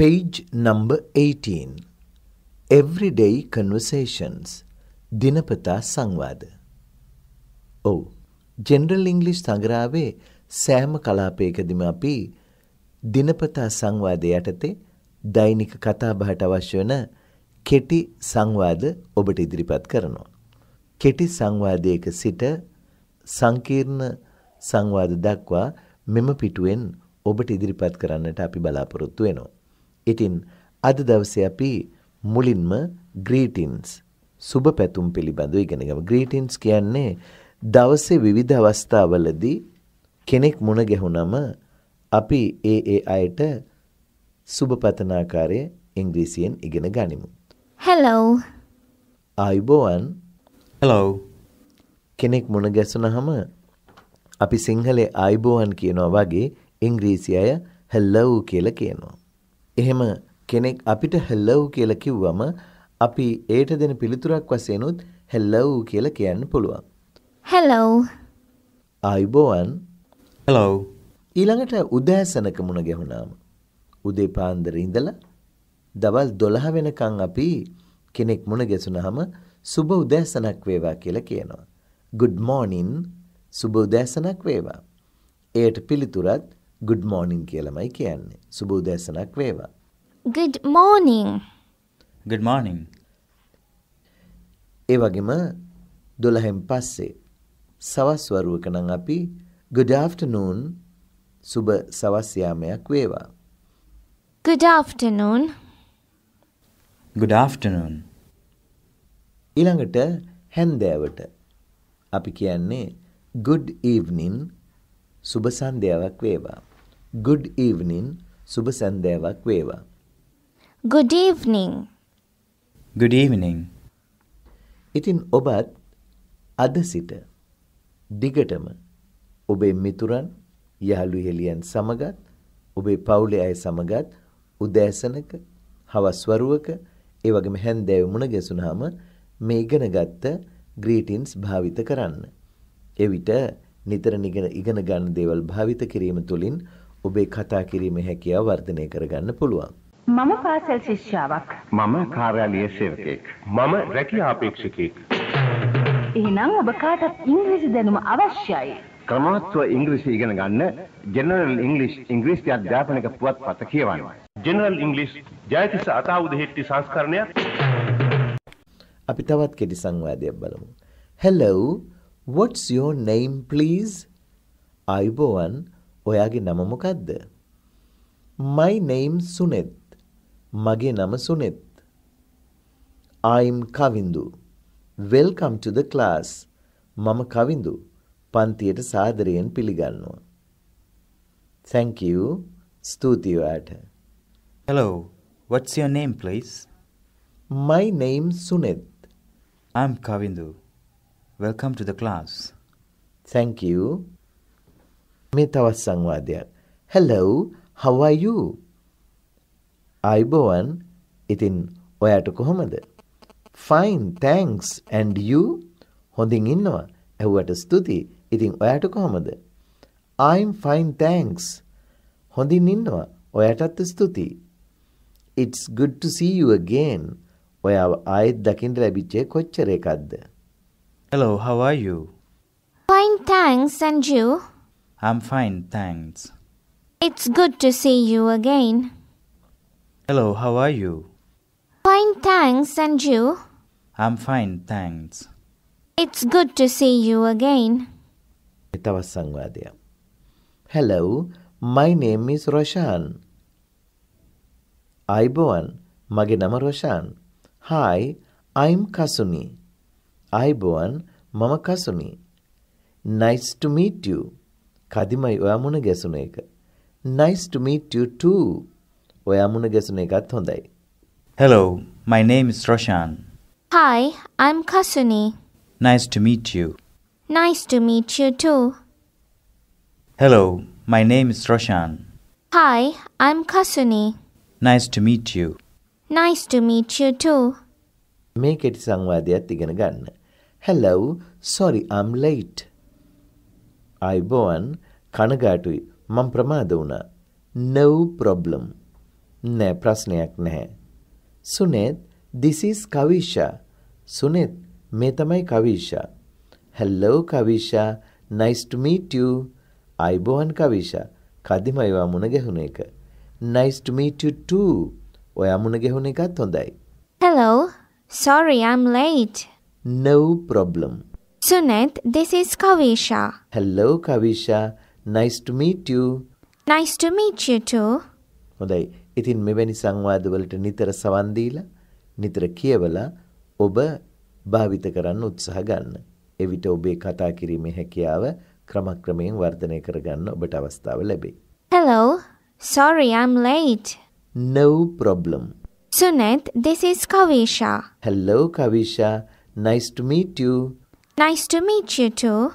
Page number 18 Everyday Conversations දිනපතා සංවාද ඔව් general English සංග්‍රහාවේ සෑම කලාපයකදීම අපි දිනපතා සංවාද යටතේ දෛනික කතාබහට අවශ්‍ය වන කෙටි සංවාද ඔබට ඉදිරිපත් කරනවා. කෙටි සංවාදයක සිට සංකීර්ණ සංවාද දක්වා මෙම පිටුවෙන් ඔබට ඉදිරිපත් කරන්නට අපි බලාපොරොත්තු වෙනවා. ඉතින් අද දවසේ අපි මුලින්ම ග්‍රීටින්ස් සුබ පැතුම් පිළිබඳව ඉගෙනගම ග්‍රීටින්ස් කියන්නේ දවසේ විවිධ අවස්ථාවලදී කෙනෙක් මුණ ගැහුනම අපි ඒ ඒ අයට සුබපතනාකාරය ඉංග්‍රීසියෙන් ඉගෙන ගනිමු. හැලෝ අයිබෝවන් හලෝ කෙනෙක් මුණ ගැසුනහම අපි සිංහලේ අයිබෝවන් කියනවා වගේ ඉංග්‍රීසි අය හැල්ලව් කියලා කියනවා. එහෙම කෙනෙක් අපිට හෙල්ලව් කියලා කිව්වම අපි ඒට දෙන පිළිතුරක් වශයෙන් උත් හෙල්ලව් කියලා කියන්න පුළුවන්. හෙලෝ. ආයුබෝවන්. හෙලෝ. ඊළඟට උදෑසනක මුණ ගැහුණාම උදේ පාන්දර ඉඳලා දවල් 12 වෙනකන් අපි කෙනෙක් මුණ ගැසුනහම සුබ උදෑසනක් වේවා කියලා කියනවා. good morning සුබ උදෑසනක් වේවා. එයට පිළිතුරත් good morning කියලමයි කියන්නේ. සුබ උදෑසනක් වේවා. Good morning. Good morning. ඒ වගේම 12න් පස්සේ සවස් වරුවක නම් අපි good afternoon සුබ සවස් යාමයක් වේවා. Good afternoon. Good afternoon. ඊළඟට හැන්දෑවට අපි කියන්නේ good evening සුබ සන්ධ්‍යාවක් වේවා. Good evening. සුබ සන්ධ්‍යාවක් වේවා. Good evening. Good evening. ඉතින් ඔබත් අද සිට දිගටම ඔබේ මිතුරන් යහළු හෙළියන් සමගත් ඔබේ පවුලේ අය සමගත් උදෑසනක හවස් වරුවක ඒ වගේම හැන්දෑවේ මුණ ගැසුනහම මේ ඉගෙනගත්ත ග්‍රීටින්ස් භාවිත කරන්න. එවිට නිතර ඉගෙන ගන්න දේවල් භාවිත කිරීම තුළින් ඔබේ කතා කිරීමේ හැකියාව වර්ධනය කරගන්න පුළුවන්. මම පාසල් ශිෂ්‍යාවක්. මම කාර්යාලයේ සේවකයෙක්. මම රැකියා අපේක්ෂකයෙක්. එහෙනම් ඔබ කාටත් ඉංග්‍රීසි දැනුම අවශ්‍යයි. ක්‍රමවත්ව ඉංග්‍රීසි ඉගෙන ගන්න ජෙනරල් ඉංග්‍රීසි ඉංග්‍රීසි අධ්‍යාපනික පුවත්පත කියවන්න. ජෙනරල් ඉංග්‍රීසි ජයතිස්ස අතාවුද හෙට්ටි සංස්කරණයක්. අපි තවත් කෙටි සංවාදයක් බලමු. Hello, what's your name please? ආයුබෝවන් ඔයාගේ නම මොකද්ද? My name Suneth. මගේ නම සුනෙත්. I'm Kavindu. Welcome to the class. මම කවින්දු. පන්තියට සාදරයෙන් පිළිගන්නවා. Thank you. ස්තුතියි ඔයාට. Hello. What's your name, please? My name Suneth. I'm Kavindu. Welcome to the class. Thank you. මේ තවත් සංවාදයක්. Hello, how are you? ආයිබෝවන්. ඉතින් ඔයාට කොහොමද? Fine, thanks. And you? හොඳින් ඉන්නවා. ඇහුවට ස්තුතියි. ඉතින් ඔයාට කොහොමද? I'm fine, thanks. හොඳින් ඉන්නවා. ඔයාටත් ස්තුතියි. It's good to see you again. ඔයාව ආයෙත් දකින්න ලැබිච්ච කොච්චර එකක්ද? Hello, how are you? Fine, thanks. And you? I'm fine, thanks. It's good to see you again. Hello, how are you? Fine, thanks, and you? I'm fine, thanks. It's good to see you again. Hello, my name is is Roshan ಐಬೋವನ್ ಮಗೆ ನಮ Roshan hi I'm Kasuni ಐಬೋವನ್ ಮಮ Kasuni nice to meet කදිමයි ඔයා මුණ ගැසුන එක. Nice to meet you too. ඔයා මුණ ගැසුන එකත් හොඳයි. Hello, my name is Roshan. Hi, I'm Kasuni. Nice to meet you. Nice to meet you too. Hello, my name is Roshan. Hi, I'm Kasuni. Nice to meet you. Nice to meet you too. මේ කෙටි සංවාදයත් ඉගෙන ගන්න. Hello, sorry I'm late. අයිබෝවන් කනගාටුයි මං ප්‍රමාද වුණා. No problem. නෑ ප්‍රශ්නයක් නැහැ. සුනෙත් this is කවිෂා. සුනෙත් මේ තමයි කවිෂා. hello කවිෂා nice to meet you. අයිබෝවන් කවිෂා. කදිම ඒවා මුණ ගැහුණ එක. nice to meet you too. ඔයා මුණ ගැහුණ එකත් හොඳයි. hello sorry i'm late. no problem. Suneth, this is Kavisha. Hello Kavisha. Nice to meet you. Nice to meet you too. හොඳයි. ඉතින් මෙවැනි සංවාදවලට නිතර සවන් දීලා නිතර කියවලා ඔබ භාවිත කරන්න උත්සාහ ගන්න. එවිට ඔබේ කතා කිරීමේ හැකියාව ක්‍රමක්‍රමයෙන් වර්ධනය කරගන්න ඔබට අවස්ථාව ලැබේ. Hello. Sorry I'm late. No problem. Suneth, this is Kavisha. Hello Kavisha. Nice to meet you. Nice to meet you too.